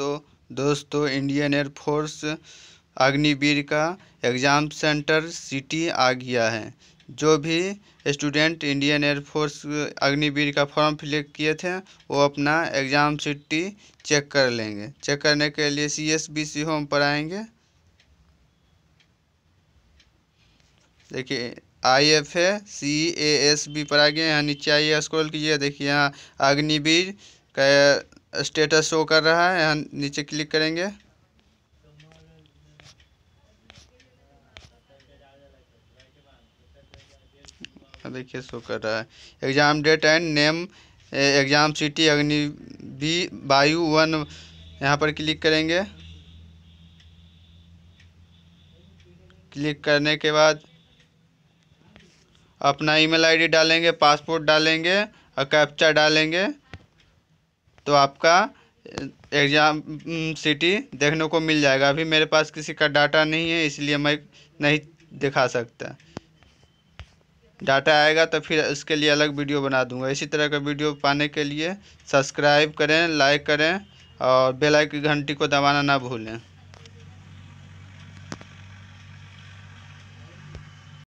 तो दोस्तों Indian air force Agniveer का एग्ज़ाम सेंटर सिटी आ गया है जो भी स्टूडेंट इंडियन एयरफोर्स अग्निवीर का फॉर्म फिल किए थे वो अपना एग्ज़ाम सिटी चेक कर लेंगे चेक करने के लिए C S B C home पर आएंगे देखिए I F A C A S B पर आ गए यहाँ नीचे आइए स्क्रॉल कीजिए देखिए यहाँ अग्निवीर का स्टेटस शो कर रहा है यहाँ नीचे क्लिक करेंगे हाँ, देखिए शो कर रहा है exam date and name exam city Agni B Vayu one यहाँ पर क्लिक करेंगे क्लिक करने के बाद अपना ईमेल आईडी डालेंगे पासपोर्ट डालेंगे और कैप्चा डालेंगे तो आपका एग्ज़ाम सिटी देखने को मिल जाएगा अभी मेरे पास किसी का डाटा नहीं है इसलिए मैं नहीं दिखा सकता डाटा आएगा तो फिर इसके लिए अलग वीडियो बना दूंगा इसी तरह का वीडियो पाने के लिए सब्सक्राइब करें लाइक करें और बेल आइकन घंटी को दबाना ना भूलें